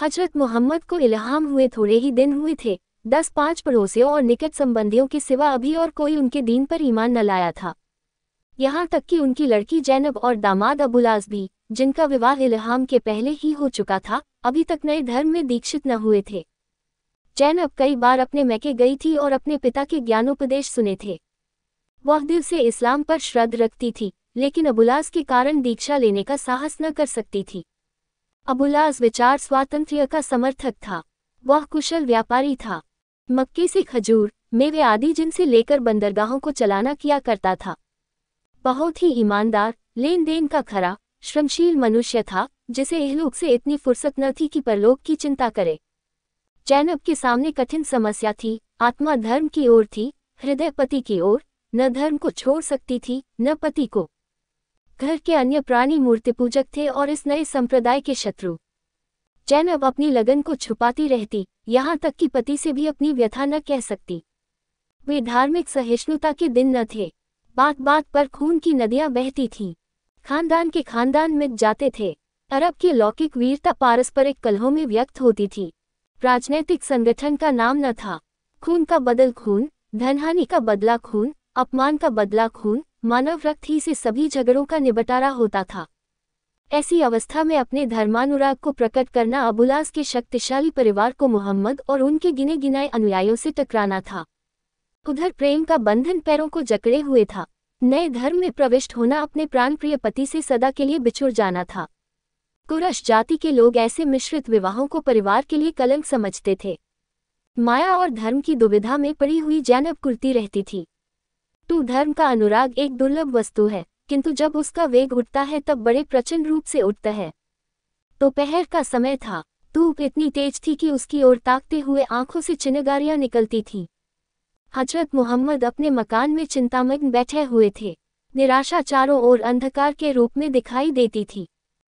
हजरत मोहम्मद को इलाहाम हुए थोड़े ही दिन हुए थे दस पांच पड़ोसियों और निकट संबंधियों के सिवा अभी और कोई उनके दीन पर ईमान न लाया था यहाँ तक कि उनकी लड़की जैनब और दामाद अबुलास भी जिनका विवाह इलाहाम के पहले ही हो चुका था अभी तक नए धर्म में दीक्षित न हुए थे जैनब कई बार अपने मैके गई थी और अपने पिता के ज्ञानोपदेश सुने थे वह दिल से इस्लाम पर श्रद्ध रखती थी लेकिन अबुलास के कारण दीक्षा लेने का साहस न कर सकती थी अबुलाज विचार स्वातंत्र्य का समर्थक था वह कुशल व्यापारी था मक्के से खजूर मेवे आदि जिनसे लेकर बंदरगाहों को चलाना किया करता था बहुत ही ईमानदार लेन देन का खरा श्रमशील मनुष्य था जिसे इहलोक से इतनी फुर्सत न थी कि परलोक की चिंता करे जैनब के सामने कठिन समस्या थी आत्मा धर्म की ओर थी हृदय पति की ओर न धर्म को छोड़ सकती थी न पति को घर के अन्य प्राणी मूर्ति पूजक थे और इस नए संप्रदाय के शत्रु जैन अब अपनी लगन को छुपाती रहती यहाँ तक कि पति से भी अपनी व्यथा न कह सकती वे धार्मिक सहिष्णुता के दिन न थे बात बात पर खून की नदियां बहती थीं खानदान के खानदान मिट जाते थे अरब की लौकिक वीरता पारस्परिक कलहों में व्यक्त होती थी राजनैतिक संगठन का नाम न था खून का बदल खून धनहानि का बदला खून अपमान का बदला खून मानव रक्त ही से सभी झगड़ों का निबटारा होता था ऐसी अवस्था में अपने धर्मानुराग को प्रकट करना अबुलास के शक्तिशाली परिवार को मोहम्मद और उनके गिने गिनाए अनुयायियों से टकराना था उधर प्रेम का बंधन पैरों को जकड़े हुए था नए धर्म में प्रविष्ट होना अपने प्राण प्रिय पति से सदा के लिए बिछुड़ जाना था कुरश जाति के लोग ऐसे मिश्रित विवाहों को परिवार के लिए कलंक समझते थे माया और धर्म की दुविधा में पड़ी हुई जैनब कुर्ती रहती थी टू धर्म का अनुराग एक दुर्लभ वस्तु है किंतु जब उसका वेग उठता है तब बड़े प्रचंड रूप से उठता है दोपहर तो का समय था धूप इतनी तेज थी कि उसकी ओर ताकते हुए आंखों से चिनगारियां निकलती थीं हजरत मोहम्मद अपने मकान में चिंतामग्न बैठे हुए थे निराशा चारों ओर अंधकार के रूप में दिखाई देती थी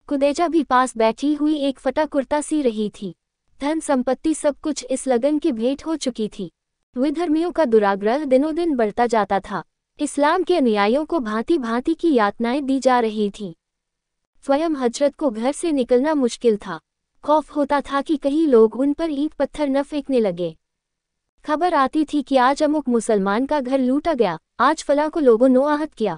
कुदेजा भी पास बैठी हुई एक फटा कुर्ता सी रही थी धन संपत्ति सब कुछ इस लगन की भेंट हो चुकी थी विधर्मियों का दुराग्रह दिनों दिन बढ़ता जाता था इस्लाम के अनुयायियों को भांति भांति की यातनाएं दी जा रही थीं स्वयं हजरत को घर से निकलना मुश्किल था खौफ होता था कि कहीं लोग उन पर ईट पत्थर न फेंकने लगे खबर आती थी कि आज अमुक मुसलमान का घर लूटा गया आज फला को लोगों ने आहत किया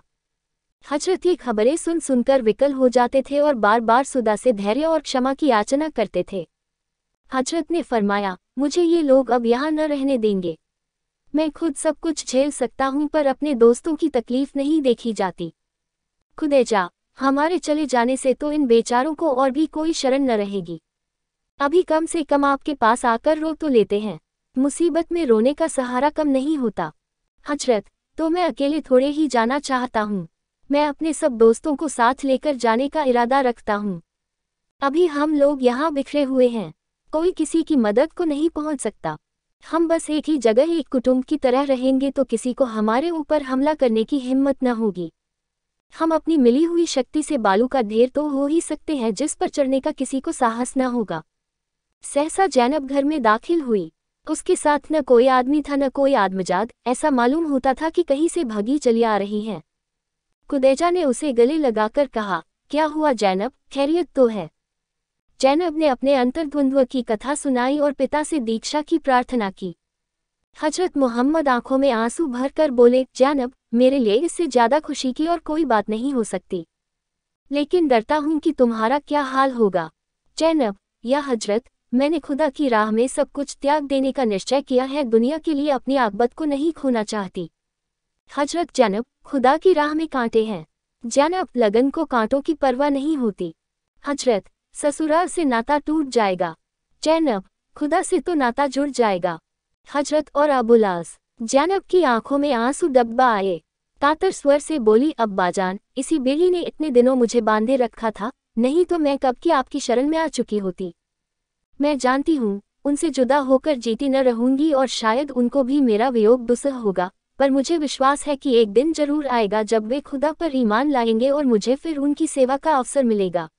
हजरत ये खबरें सुन सुनकर विकल हो जाते थे और बार बार सुदा से धैर्य और क्षमा की याचना करते थे हजरत ने फरमाया मुझे ये लोग अब यहाँ न रहने देंगे मैं खुद सब कुछ झेल सकता हूँ पर अपने दोस्तों की तकलीफ नहीं देखी जाती खुदे जा हमारे चले जाने से तो इन बेचारों को और भी कोई शरण न रहेगी अभी कम से कम आपके पास आकर रो तो लेते हैं मुसीबत में रोने का सहारा कम नहीं होता हजरत तो मैं अकेले थोड़े ही जाना चाहता हूँ मैं अपने सब दोस्तों को साथ लेकर जाने का इरादा रखता हूँ अभी हम लोग यहाँ बिखरे हुए हैं कोई किसी की मदद को नहीं पहुँच सकता हम बस एक ही जगह एक कुटुंब की तरह रहेंगे तो किसी को हमारे ऊपर हमला करने की हिम्मत न होगी हम अपनी मिली हुई शक्ति से बालू का ढेर तो हो ही सकते हैं जिस पर चढ़ने का किसी को साहस न होगा सहसा जैनब घर में दाखिल हुई उसके साथ न कोई आदमी था न कोई आदमजात ऐसा मालूम होता था कि कहीं से भगी चली आ रही हैं कुदैजा ने उसे गले लगाकर कहा क्या हुआ जैनब खैरियत तो है जैनब ने अपने अंतर्द्वंद्व की कथा सुनाई और पिता से दीक्षा की प्रार्थना की हजरत मोहम्मद आंखों में आंसू भरकर बोले जैनब मेरे लिए इससे ज़्यादा खुशी की और कोई बात नहीं हो सकती लेकिन डरता हूँ कि तुम्हारा क्या हाल होगा जैनब या हजरत मैंने खुदा की राह में सब कुछ त्याग देने का निश्चय किया है दुनिया के लिए अपनी आकबत को नहीं खोना चाहती हजरत जैनब खुदा की राह में कांटे हैं जैनब लगन को कांटों की परवाह नहीं होती हजरत ससुराल से नाता टूट जाएगा जैनब खुदा से तो नाता जुड़ जाएगा हजरत और अबुलास जैनब की आंखों में आंसू डब्बा आए तातर स्वर से बोली अब्बाजान इसी बेली ने इतने दिनों मुझे बांधे रखा था नहीं तो मैं कब की आपकी शरण में आ चुकी होती मैं जानती हूँ उनसे जुदा होकर जीती न रहूंगी और शायद उनको भी मेरा वियोग दुसह होगा पर मुझे विश्वास है कि एक दिन जरूर आएगा जब वे खुदा पर ईमान लाएंगे और मुझे फिर उनकी सेवा का अवसर मिलेगा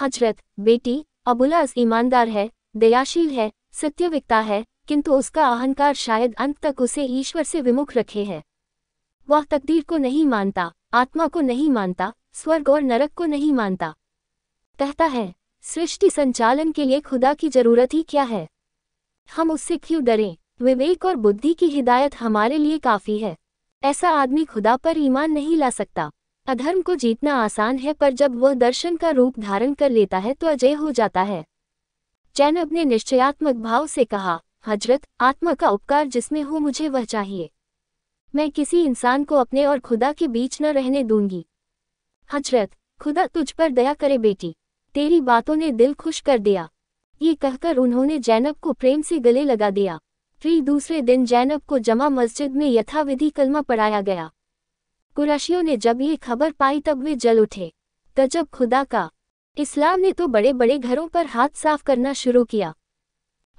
हजरत बेटी अबुलाज ईमानदार है दयाशील है सत्यविकता है किंतु उसका अहंकार शायद अंत तक उसे ईश्वर से विमुख रखे है वह तकदीर को नहीं मानता आत्मा को नहीं मानता स्वर्ग और नरक को नहीं मानता कहता है सृष्टि संचालन के लिए खुदा की जरूरत ही क्या है हम उससे क्यों डरें विवेक और बुद्धि की हिदायत हमारे लिए काफ़ी है ऐसा आदमी खुदा पर ईमान नहीं ला सकता अधर्म को जीतना आसान है पर जब वह दर्शन का रूप धारण कर लेता है तो अजय हो जाता है जैनब ने निश्चयात्मक भाव से कहा हजरत आत्मा का उपकार जिसमें हो मुझे वह चाहिए मैं किसी इंसान को अपने और खुदा के बीच न रहने दूंगी हजरत खुदा तुझ पर दया करे बेटी तेरी बातों ने दिल खुश कर दिया ये कहकर उन्होंने जैनब को प्रेम से गले लगा दिया फिर दूसरे दिन जैनब को जमा मस्जिद में यथाविधि कलमा पढ़ाया गया कुरैशियों ने जब ये खबर पाई तब वे जल उठे गजब खुदा का इस्लाम ने तो बड़े बड़े घरों पर हाथ साफ करना शुरू किया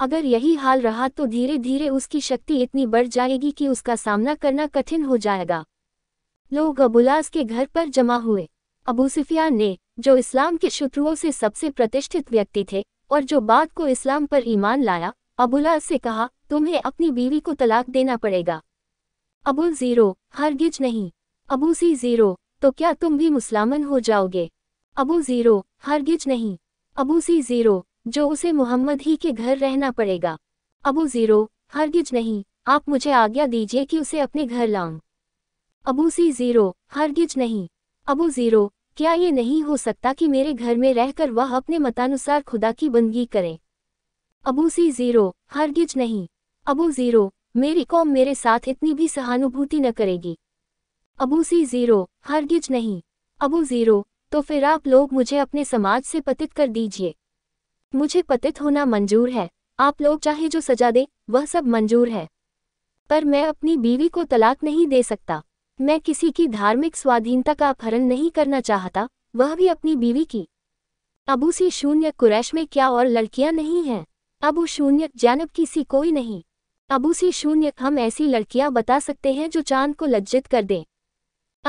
अगर यही हाल रहा तो धीरे धीरे उसकी शक्ति इतनी बढ़ जाएगी कि उसका सामना करना कठिन हो जाएगा लोग अबुलास के घर पर जमा हुए अबू सुफियान ने जो इस्लाम के शत्रुओं से सबसे प्रतिष्ठित व्यक्ति थे और जो बाद को इस्लाम पर ईमान लाया अबुलास से कहा तुम्हें अपनी बीवी को तलाक देना पड़ेगा अबुल ज़ीरो हरगिज नहीं अबू सी ज़ीरो तो क्या तुम भी मुसलमान हो जाओगे अबू ज़ीरो हरगिज नहीं अबू सी ज़ीरो जो उसे मोहम्मद ही के घर रहना पड़ेगा अबू ज़ीरो हरगिज नहीं आप मुझे आज्ञा दीजिए कि उसे अपने घर लाऊं अबू सी ज़ीरो हरगिज नहीं अबू ज़ीरो क्या ये नहीं हो सकता कि मेरे घर में रहकर वह अपने मतानुसार खुदा की बंदगी करें अबू सी ज़ीरो हरगिज नहीं अबू ज़ीरो मेरी कौम मेरे साथ इतनी भी सहानुभूति न करेगी अबूसी ज़ीरो हरगिज नहीं अबू ज़ीरो तो फिर आप लोग मुझे अपने समाज से पतित कर दीजिए मुझे पतित होना मंजूर है आप लोग चाहे जो सजा दें वह सब मंजूर है पर मैं अपनी बीवी को तलाक नहीं दे सकता मैं किसी की धार्मिक स्वाधीनता का अपहरण नहीं करना चाहता वह भी अपनी बीवी की अबू सी शून्य कुरैश में क्या और लड़कियां नहीं हैं अबू शून्य जानब की सी कोई नहीं अबू सी शून्य हम ऐसी लड़कियां बता सकते हैं जो चांद को लज्जित कर दें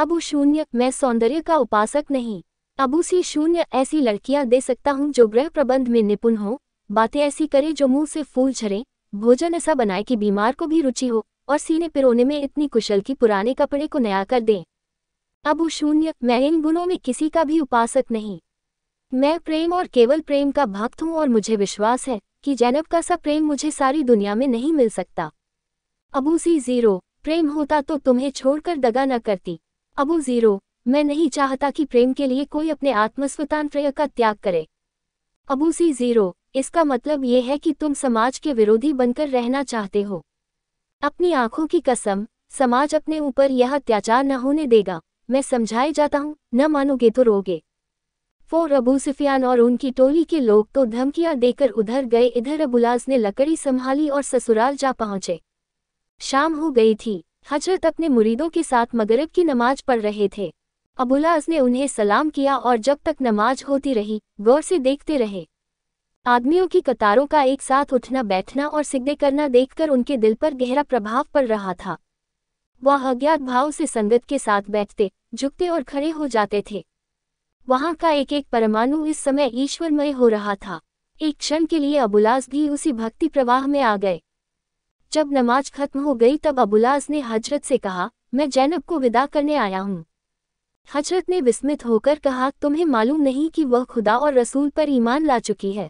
अबू शून्य मैं सौंदर्य का उपासक नहीं अबू सी शून्य ऐसी लड़कियां दे सकता हूँ जो गृह प्रबंध में निपुण हो बातें ऐसी करे जो मुंह से फूल झरे भोजन ऐसा बनाए कि बीमार को भी रुचि हो और सीने पिरोने में इतनी कुशल की पुराने कपड़े को नया कर दें अबू शून्य मैं इन गुणों में किसी का भी उपासक नहीं मैं प्रेम और केवल प्रेम का भक्त हूँ और मुझे विश्वास है कि जैनब का सा प्रेम मुझे सारी दुनिया में नहीं मिल सकता अबू सी जीरो प्रेम होता तो तुम्हें छोड़कर दगा न करती अबू जीरो मैं नहीं चाहता कि प्रेम के लिए कोई अपने आत्मस्वतांत्रय का त्याग करे अबू सी जीरो इसका मतलब ये है कि तुम समाज के विरोधी बनकर रहना चाहते हो अपनी आंखों की कसम समाज अपने ऊपर यह अत्याचार न होने देगा मैं समझाए जाता हूँ न मानोगे तो रोगे फोर अबू सुफियान और उनकी टोली के लोग तो धमकियां देकर उधर गए इधर अबुलाज ने लकड़ी संभाली और ससुराल जा पहुंचे शाम हो गई थी हजरत अपने मुरीदों के साथ मगरब की नमाज पढ़ रहे थे अबुलाज ने उन्हें सलाम किया और जब तक नमाज होती रही गौर से देखते रहे आदमियों की कतारों का एक साथ उठना बैठना और सिगदे करना देखकर उनके दिल पर गहरा प्रभाव पड़ रहा था वह अज्ञात भाव से संगत के साथ बैठते झुकते और खड़े हो जाते थे वहाँ का एक एक परमाणु इस समय ईश्वरमय हो रहा था एक क्षण के लिए अबुलाज भी उसी भक्ति प्रवाह में आ गए जब नमाज खत्म हो गई तब अबुलाज ने हजरत से कहा मैं जैनब को विदा करने आया हूँ हजरत ने विस्मित होकर कहा तुम्हें मालूम नहीं कि वह खुदा और रसूल पर ईमान ला चुकी है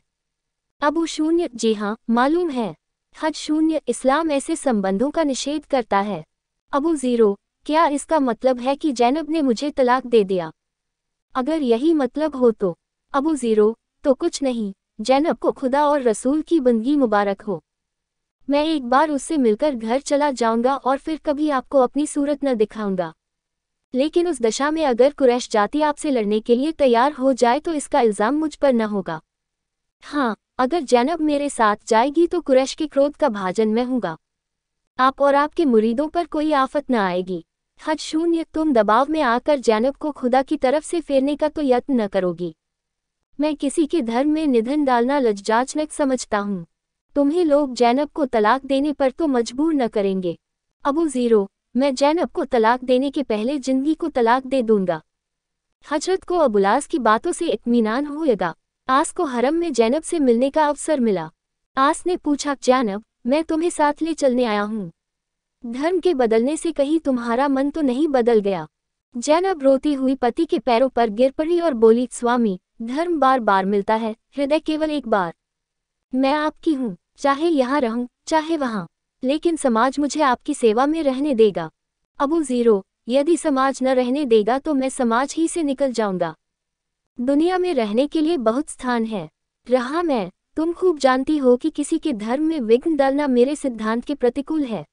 अबू शून्य जी हाँ मालूम है हज शून्य इस्लाम ऐसे संबंधों का निषेध करता है अबू ज़ीरो क्या इसका मतलब है कि जैनब ने मुझे तलाक दे दिया अगर यही मतलब हो तो अबू ज़ीरो तो कुछ नहीं जैनब को खुदा और रसूल की बंदगी मुबारक हो मैं एक बार उससे मिलकर घर चला जाऊंगा और फिर कभी आपको अपनी सूरत न दिखाऊंगा लेकिन उस दशा में अगर कुरैश जाति आपसे लड़ने के लिए तैयार हो जाए तो इसका इल्ज़ाम मुझ पर न होगा हाँ अगर जैनब मेरे साथ जाएगी तो कुरैश के क्रोध का भाजन मैं हूँगा आप और आपके मुरीदों पर कोई आफत न आएगी हज शून्य तुम दबाव में आकर जैनब को खुदा की तरफ से फेरने का तो यत्न न करोगी मैं किसी के धर्म में निधन डालना लज्जाजनक समझता हूँ तुम्हें लोग जैनब को तलाक देने पर तो मजबूर न करेंगे अबू ज़ीरो मैं जैनब को तलाक देने के पहले जिंदगी को तलाक दे दूंगा हजरत को अबुलास की बातों से इतमान होएगा आस को हरम में जैनब से मिलने का अवसर मिला आस ने पूछा जैनब मैं तुम्हें साथ ले चलने आया हूँ धर्म के बदलने से कहीं तुम्हारा मन तो नहीं बदल गया जैनब रोती हुई पति के पैरों पर गिर पड़ी और बोली स्वामी धर्म बार बार मिलता है हृदय केवल एक बार मैं आपकी हूँ चाहे यहाँ रहूं चाहे वहाँ लेकिन समाज मुझे आपकी सेवा में रहने देगा अबू ज़ीरो यदि समाज न रहने देगा तो मैं समाज ही से निकल जाऊंगा दुनिया में रहने के लिए बहुत स्थान है रहा मैं तुम खूब जानती हो कि किसी के धर्म में विघ्न डालना मेरे सिद्धांत के प्रतिकूल है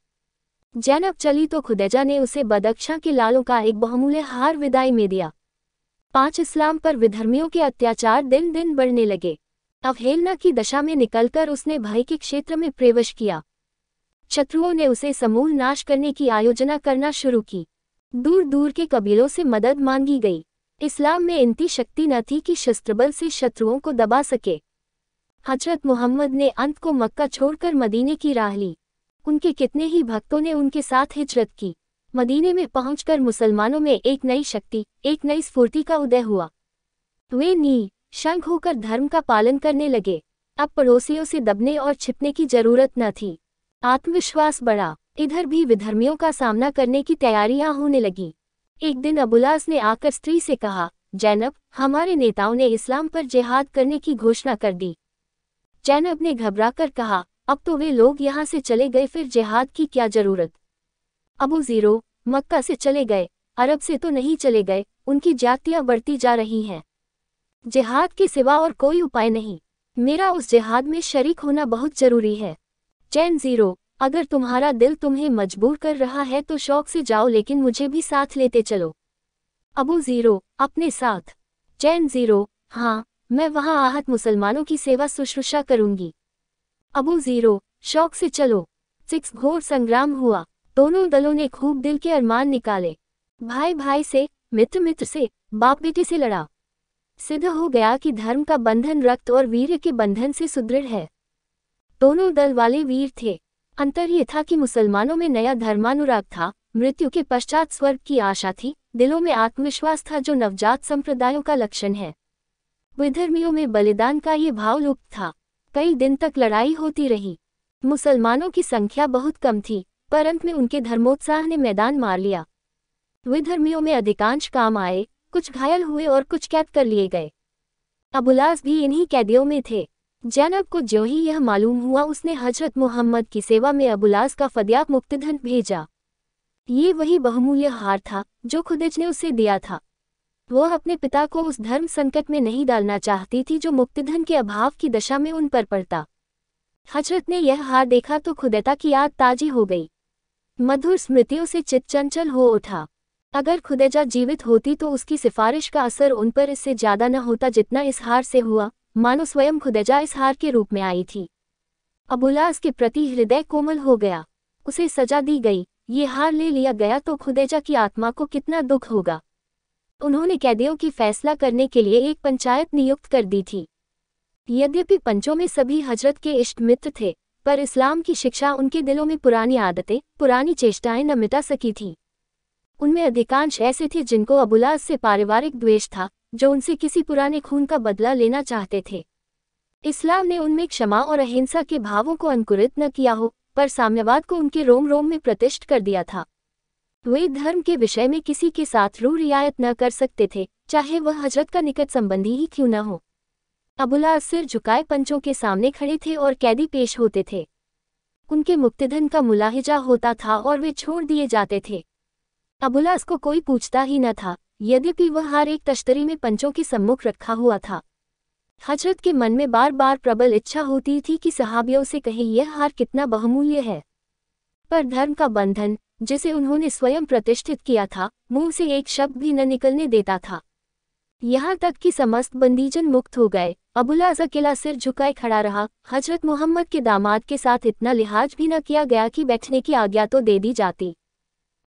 जैनब चली तो खुदेजा ने उसे बदक्षा के लालों का एक बहुमूल्य हार विदाई में दिया पांच इस्लाम पर विधर्मियों के अत्याचार दिन दिन बढ़ने लगे अवहेलना की दशा में निकलकर उसने भय के क्षेत्र में प्रवेश किया शत्रुओं ने उसे समूल नाश करने की आयोजना करना शुरू की दूर दूर के कबीलों से मदद मांगी गई इस्लाम में इनती शक्ति न थी कि शस्त्रबल से शत्रुओं को दबा सके हजरत मोहम्मद ने अंत को मक्का छोड़कर मदीने की राह ली उनके कितने ही भक्तों ने उनके साथ हिजरत की मदीने में पहुंचकर मुसलमानों में एक नई शक्ति एक नई स्फूर्ति का उदय हुआ वे नी शंख होकर धर्म का पालन करने लगे अब पड़ोसियों से दबने और छिपने की जरूरत न थी आत्मविश्वास बढ़ा इधर भी विधर्मियों का सामना करने की तैयारियां होने लगीं एक दिन अबुलास ने आकर स्त्री से कहा जैनब हमारे नेताओं ने इस्लाम पर जिहाद करने की घोषणा कर दी जैनब ने घबराकर कहा अब तो वे लोग यहाँ से चले गए फिर जिहाद की क्या जरूरत अबू जीरो मक्का से चले गए अरब से तो नहीं चले गए उनकी जातियाँ बढ़ती जा रही हैं जिहाद के सिवा और कोई उपाय नहीं मेरा उस जिहाद में शरीक होना बहुत जरूरी है चैन जीरो अगर तुम्हारा दिल तुम्हें मजबूर कर रहा है तो शौक से जाओ लेकिन मुझे भी साथ लेते चलो अबू जीरो अपने साथ चैन जीरो हाँ मैं वहाँ आहत मुसलमानों की सेवा शुश्रूषा करूंगी अबू जीरो शौक से चलो सिक्स घोर संग्राम हुआ दोनों दलों ने खूब दिल के अरमान निकाले भाई भाई से मित्र मित्र से बाप बेटे से लड़ा सिद्ध हो गया कि धर्म का बंधन रक्त और वीर के बंधन से सुदृढ़ है दोनों दल वाले वीर थे अंतर ये था कि मुसलमानों में नया धर्मानुराग था मृत्यु के पश्चात स्वर्ग की आशा थी दिलों में आत्मविश्वास था जो नवजात संप्रदायों का लक्षण है विधर्मियों में बलिदान का ये भाव लुप्त था कई दिन तक लड़ाई होती रही मुसलमानों की संख्या बहुत कम थी पर अंत में उनके धर्मोत्साह ने मैदान मार लिया विधर्मियों में अधिकांश काम आए कुछ घायल हुए और कुछ कैद कर लिए गए अबुलास भी इन्हीं कैदियों में थे जैनब को जो ही यह मालूम हुआ उसने हजरत मोहम्मद की सेवा में अबुलास का फदियाक मुक्तधन भेजा ये वही बहुमूल्य हार था जो खुदज ने उसे दिया था वह अपने पिता को उस धर्म संकट में नहीं डालना चाहती थी जो मुक्तिधन के अभाव की दशा में उन पर पड़ता हजरत ने यह हार देखा तो खुदता की याद ताजी हो गई मधुर स्मृतियों से चित चंचल हो उठा अगर खुदेजा जीवित होती तो उसकी सिफारिश का असर उन पर इससे ज्यादा न होता जितना इस हार से हुआ मानो स्वयं खुदेजा इस हार के रूप में आई थी अबुलास इसके प्रति हृदय कोमल हो गया उसे सजा दी गई ये हार ले लिया गया तो खुदेजा की आत्मा को कितना दुख होगा उन्होंने कैदियों की फैसला करने के लिए एक पंचायत नियुक्त कर दी थी यद्यपि पंचों में सभी हजरत के इष्ट मित्र थे पर इस्लाम की शिक्षा उनके दिलों में पुरानी आदतें पुरानी चेष्टाएं न मिटा सकी थी उनमें अधिकांश ऐसे थे जिनको अबुलाज से पारिवारिक द्वेष था जो उनसे किसी पुराने खून का बदला लेना चाहते थे इस्लाम ने उनमें क्षमा और अहिंसा के भावों को अंकुरित न किया हो पर साम्यवाद को उनके रोम रोम में प्रतिष्ठ कर दिया था वे धर्म के विषय में किसी के साथ रू रियायत न कर सकते थे चाहे वह हजरत का निकट संबंधी ही क्यों न हो अबुला सिर झुकाए पंचों के सामने खड़े थे और कैदी पेश होते थे उनके मुक्तिधन का मुलाहिजा होता था और वे छोड़ दिए जाते थे अबुलास को कोई पूछता ही न था यद्यपि वह हर एक तश्तरी में पंचों के सम्मुख रखा हुआ था हजरत के मन में बार बार प्रबल इच्छा होती थी कि सहाबियों से कहे यह हार कितना बहुमूल्य है पर धर्म का बंधन जिसे उन्होंने स्वयं प्रतिष्ठित किया था मुंह से एक शब्द भी न निकलने देता था यहाँ तक कि समस्त बंदीजन मुक्त हो गए अबुला अकेला सिर झुकाए खड़ा रहा हजरत मोहम्मद के दामाद के साथ इतना लिहाज भी न किया गया कि बैठने की आज्ञा तो दे दी जाती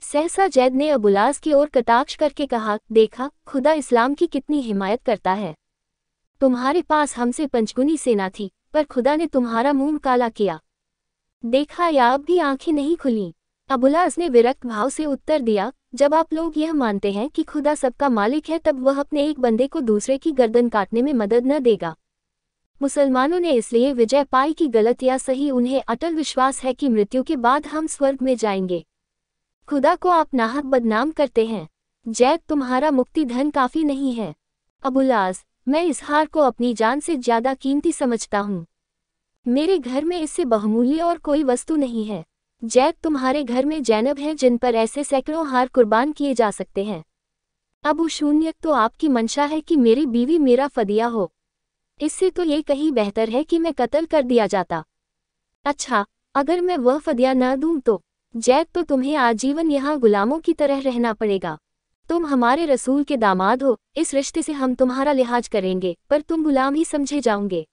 सहसा जैद ने अबुलास की ओर कटाक्ष करके कहा देखा खुदा इस्लाम की कितनी हिमायत करता है तुम्हारे पास हमसे पंचगुनी सेना थी पर खुदा ने तुम्हारा मुंह काला किया देखा या अब भी आंखें नहीं खुली अबुलास ने विरक्त भाव से उत्तर दिया जब आप लोग यह मानते हैं कि खुदा सबका मालिक है तब वह अपने एक बंदे को दूसरे की गर्दन काटने में मदद न देगा मुसलमानों ने इसलिए विजय पाई की गलत या सही उन्हें अटल विश्वास है कि मृत्यु के बाद हम स्वर्ग में जाएंगे खुदा को आप नाहक बदनाम करते हैं जैक तुम्हारा मुक्ति धन काफी नहीं है अबुलाज मैं इस हार को अपनी जान से ज्यादा कीमती समझता हूँ मेरे घर में इससे बहुमूल्य और कोई वस्तु नहीं है जैक तुम्हारे घर में जैनब हैं जिन पर ऐसे सैकड़ों हार कुर्बान किए जा सकते हैं अब शून्य तो आपकी मंशा है कि मेरी बीवी मेरा फदिया हो इससे तो ये कहीं बेहतर है कि मैं कत्ल कर दिया जाता अच्छा अगर मैं वह फदिया न दूं तो जैक तो तुम्हें आजीवन यहाँ गुलामों की तरह रहना पड़ेगा तुम हमारे रसूल के दामाद हो इस रिश्ते से हम तुम्हारा लिहाज करेंगे पर तुम गुलाम ही समझे जाओगे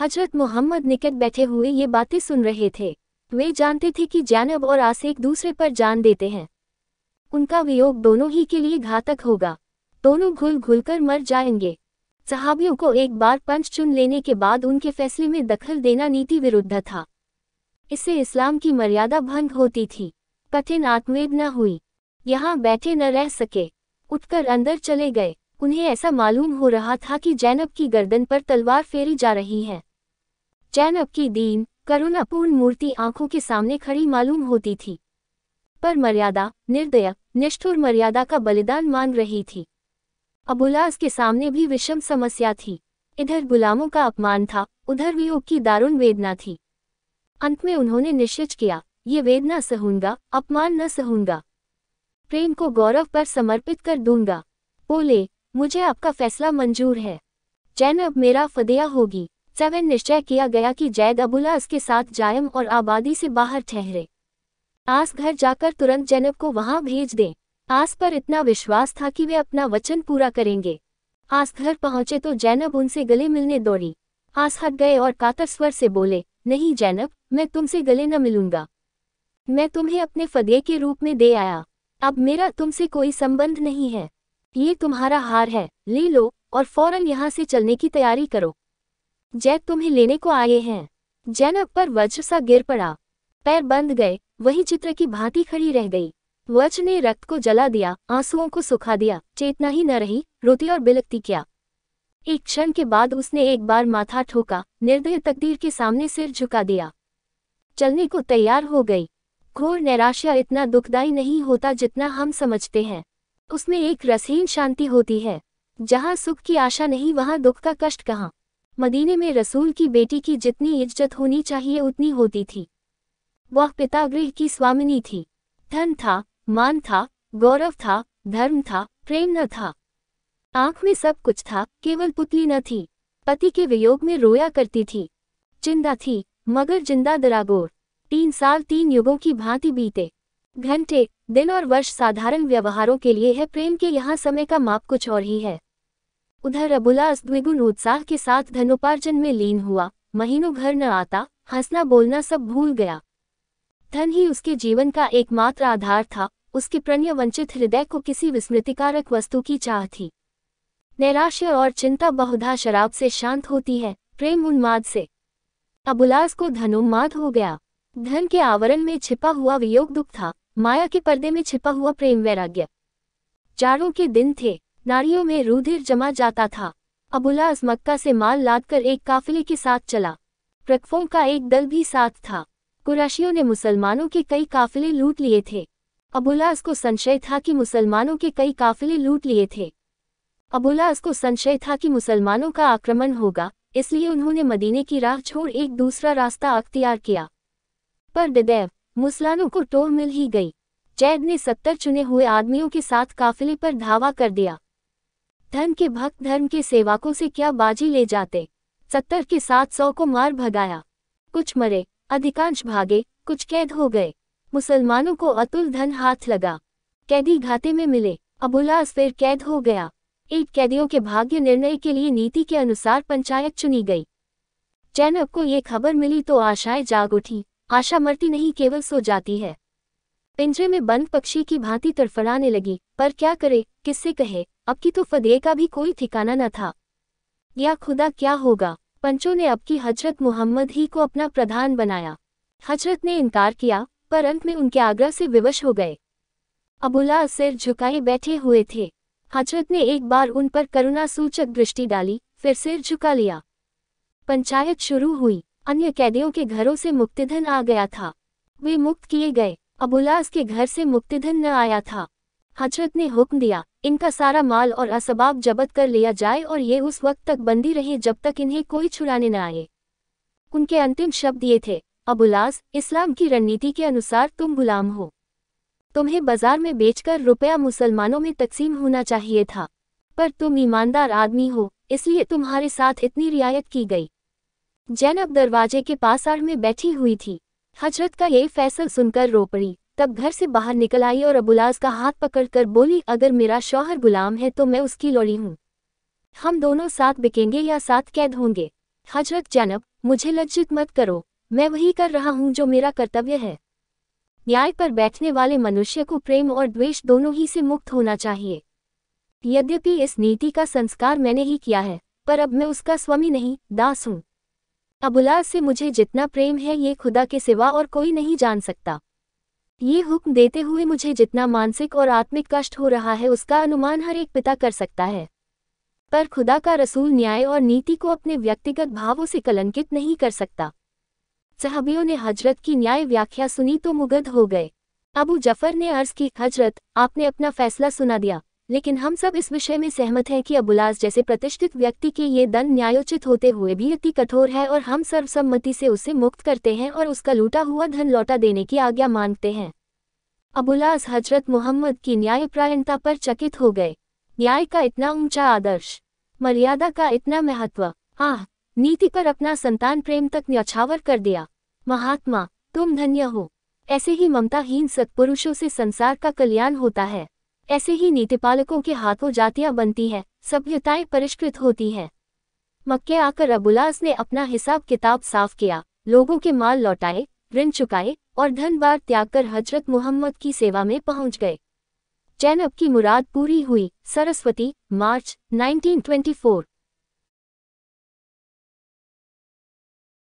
हजरत मोहम्मद निकट बैठे हुए ये बातें सुन रहे थे वे जानते थे कि जैनब और आस एक दूसरे पर जान देते हैं उनका वियोग दोनों ही के लिए घातक होगा दोनों घुल घुल कर मर जाएंगे सहाबियों को एक बार पंच चुन लेने के बाद उनके फैसले में दखल देना नीति विरुद्ध था इससे इस्लाम की मर्यादा भंग होती थी कठिन आत्मवेदना हुई यहाँ बैठे न रह सके उठकर अंदर चले गए उन्हें ऐसा मालूम हो रहा था कि जैनब की गर्दन पर तलवार फेरी जा रही है जैनब की दीन करुणापूर्ण मूर्ति आंखों के सामने खड़ी मालूम होती थी पर मर्यादा निर्दय निष्ठुर मर्यादा का बलिदान मान रही थी अबुलास के सामने भी विषम समस्या थी इधर गुलामों का अपमान था उधर वियोग की दारुण वेदना थी अंत में उन्होंने निश्चित किया ये वेदना सहूंगा अपमान न सहूंगा प्रेम को गौरव पर समर्पित कर दूंगा बोले मुझे आपका फैसला मंजूर है जैन अब मेरा फदिया होगी सेवन निश्चय किया गया कि जैद अबुला उसके साथ जायम और आबादी से बाहर ठहरे आस घर जाकर तुरंत जैनब को वहां भेज दें आस पर इतना विश्वास था कि वे अपना वचन पूरा करेंगे आस घर पहुंचे तो जैनब उनसे गले मिलने दौड़ी आस हट गए और कातर स्वर से बोले नहीं जैनब मैं तुमसे गले न मिलूंगा मैं तुम्हें अपने फदे के रूप में दे आया अब मेरा तुमसे कोई संबंध नहीं है ये तुम्हारा हार है ले लो और फौरन यहाँ से चलने की तैयारी करो जैद तुम्हें लेने को आए हैं जैनब पर वज्र सा गिर पड़ा पैर बंद गए वही चित्र की भांति खड़ी रह गई वज्र ने रक्त को जला दिया आंसुओं को सुखा दिया चेतना ही न रही रोती और बिलकती क्या एक क्षण के बाद उसने एक बार माथा ठोका निर्दय तकदीर के सामने सिर झुका दिया चलने को तैयार हो गई घोर निराशा इतना दुखदायी नहीं होता जितना हम समझते हैं उसमें एक रसहीन शांति होती है जहाँ सुख की आशा नहीं वहाँ दुख का कष्ट कहाँ मदीने में रसूल की बेटी की जितनी इज्जत होनी चाहिए उतनी होती थी वह पितागृह की स्वामिनी थी धन था मान था गौरव था धर्म था प्रेम न था आंख में सब कुछ था केवल पुतली न थी पति के वियोग में रोया करती थी जिंदा थी मगर जिंदा दरागोर तीन साल तीन युगों की भांति बीते घंटे दिन और वर्ष साधारण व्यवहारों के लिए है प्रेम के यहाँ समय का माप कुछ और ही है उधर अबुलास द्विगुण उत्साह के साथ धनोपार्जन में लीन हुआ महीनों घर न आता हंसना बोलना सब भूल गया धन ही उसके जीवन का एकमात्र आधार था उसके प्रण्य वंचित हृदय को किसी विस्मृतिकारक वस्तु की चाह थी नैराश्य और चिंता बहुधा शराब से शांत होती है प्रेम उन्माद से अबुलास को धनोन्माद हो गया धन के आवरण में छिपा हुआ वियोग दुख था माया के पर्दे में छिपा हुआ प्रेम वैराग्य चारों के दिन थे नारियों में रुधिर जमा जाता था अबुलास मक्का से माल लादकर एक काफिले के साथ चला प्रकफों का एक दल भी साथ था कुरैशियों ने मुसलमानों के कई काफिले लूट लिए थे अबुलास को संशय था कि मुसलमानों के कई काफिले लूट लिए थे अबोला उसको संशय था कि मुसलमानों का आक्रमण होगा इसलिए उन्होंने मदीने की राह छोड़ एक दूसरा रास्ता अख्तियार किया पर बिदैव मुसलानों को टोर मिल ही गई जैद ने सत्तर चुने हुए आदमियों के साथ काफिले पर धावा कर दिया धन के भक्त धर्म के सेवकों से क्या बाजी ले जाते सत्तर के साथ सौ को मार भगाया कुछ मरे अधिकांश भागे कुछ कैद हो गए मुसलमानों को अतुल धन हाथ लगा कैदी घाते में मिले अबुलास फिर कैद हो गया एट कैदियों के भाग्य निर्णय के लिए नीति के अनुसार पंचायत चुनी गई चैनक को ये खबर मिली तो आशाएं जाग उठी आशा मरती नहीं केवल सो जाती है पिंजरे में बंद पक्षी की भांति तड़फड़ाने लगी पर क्या करे किससे कहे अब की तो फदे का भी कोई ठिकाना न था या खुदा क्या होगा पंचों ने अब की हजरत मोहम्मद ही को अपना प्रधान बनाया हजरत ने इनकार किया पर अंत में उनके आग्रह से विवश हो गए अबुला सिर झुकाए बैठे हुए थे हजरत ने एक बार उन पर करुणा सूचक दृष्टि डाली फिर सिर झुका लिया पंचायत शुरू हुई अन्य कैदियों के घरों से मुक्तिधन आ गया था वे मुक्त किए गए अबुलास के घर से मुक्तिधन न आया था हजरत ने हुक्म दिया इनका सारा माल और असबाब जबत कर लिया जाए और ये उस वक्त तक बंदी रहे जब तक इन्हें कोई छुड़ाने न आए उनके अंतिम शब्द ये थे अबुलास इस्लाम की रणनीति के अनुसार तुम गुलाम हो तुम्हें बाजार में बेचकर रुपया मुसलमानों में तकसीम होना चाहिए था पर तुम ईमानदार आदमी हो इसलिए तुम्हारे साथ इतनी रियायत की गई जैनब दरवाजे के पास आड़ में बैठी हुई थी हजरत का ये फैसल सुनकर रो पड़ी तब घर से बाहर निकल आई और अबुलाज का हाथ पकड़कर बोली अगर मेरा शौहर गुलाम है तो मैं उसकी लोड़ी हूँ हम दोनों साथ बिकेंगे या साथ कैद होंगे हजरत जैनब मुझे लज्जित मत करो मैं वही कर रहा हूँ जो मेरा कर्तव्य है न्याय पर बैठने वाले मनुष्य को प्रेम और द्वेष दोनों ही से मुक्त होना चाहिए यद्यपि इस नीति का संस्कार मैंने ही किया है पर अब मैं उसका स्वामी नहीं दास हूँ अबुला से मुझे जितना प्रेम है ये खुदा के सिवा और कोई नहीं जान सकता ये हुक्म देते हुए मुझे जितना मानसिक और आत्मिक कष्ट हो रहा है उसका अनुमान हर एक पिता कर सकता है पर खुदा का रसूल न्याय और नीति को अपने व्यक्तिगत भावों से कलंकित नहीं कर सकता सहाबियों ने हजरत की न्याय व्याख्या सुनी तो मुगध हो गए अबू जफर ने अर्ज की हजरत आपने अपना फैसला सुना दिया लेकिन हम सब इस विषय में सहमत हैं कि अबुलास जैसे प्रतिष्ठित व्यक्ति के ये दंड न्यायोचित होते हुए भी अति कठोर है और हम सर्वसम्मति से उसे मुक्त करते हैं और उसका लूटा हुआ धन लौटा देने की आज्ञा मानते हैं अबुलास हजरत मोहम्मद की न्यायप्रायणता पर चकित हो गए न्याय का इतना ऊंचा आदर्श मर्यादा का इतना महत्व आह नीति पर अपना संतान प्रेम तक न्यौछावर कर दिया महात्मा तुम धन्य हो ऐसे ही ममताहीन सत्पुरुषों से संसार का कल्याण होता है ऐसे ही नीतिपालकों के हाथों जातियां बनती हैं सभ्यताएं परिष्कृत होती हैं मक्के आकर अबुलास ने अपना हिसाब किताब साफ किया लोगों के माल लौटाए ऋण चुकाए और धन बार त्याग कर हजरत मोहम्मद की सेवा में पहुंच गए चैनब की मुराद पूरी हुई सरस्वती मार्च 1924